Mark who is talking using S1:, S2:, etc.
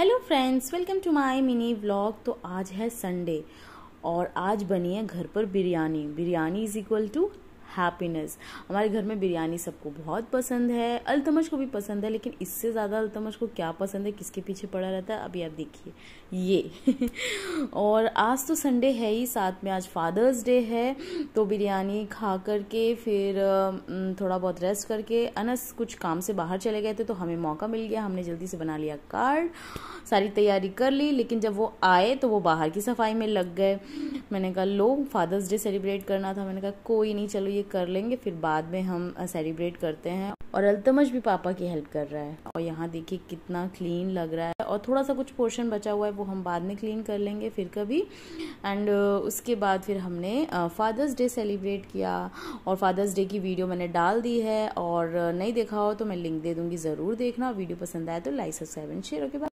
S1: hello friends welcome to my mini vlog तो आज है संडे और आज बनी है घर पर biryani biryani is equal to happiness हमारे घर में बिरयानी सबको बहुत पसंद है अलतमश को भी पसंद है लेकिन इससे ज़्यादा अलतमश को क्या पसंद है किसके पीछे पड़ा रहता है अभी आप देखिए ये और आज तो संडे है ही साथ में आज फादर्स डे है तो बिरयानी खा करके फिर थोड़ा बहुत रेस्ट करके अनस कुछ काम से बाहर चले गए थे तो हमें मौका मिल गया हमने जल्दी से बना लिया कार्ड सारी तैयारी कर ली लेकिन जब वो आए तो वो बाहर की सफाई में लग गए मैंने कहा लो फादर्स डे सेलिब्रेट करना था मैंने कहा कोई नहीं चलो ये ये कर लेंगे फिर बाद में हम सेलिब्रेट करते हैं और अल्तमज भी पापा की हेल्प कर रहा है और यहाँ देखिए कितना क्लीन लग रहा है और थोड़ा सा कुछ पोर्शन बचा हुआ है वो हम बाद में क्लीन कर लेंगे फिर कभी एंड उसके बाद फिर हमने फादर्स डे सेलिब्रेट किया और फादर्स डे की वीडियो मैंने डाल दी है और नहीं देखा हो तो मैं लिंक दे दूँगी ज़रूर देखना वीडियो पसंद आए तो like subscribe and share okay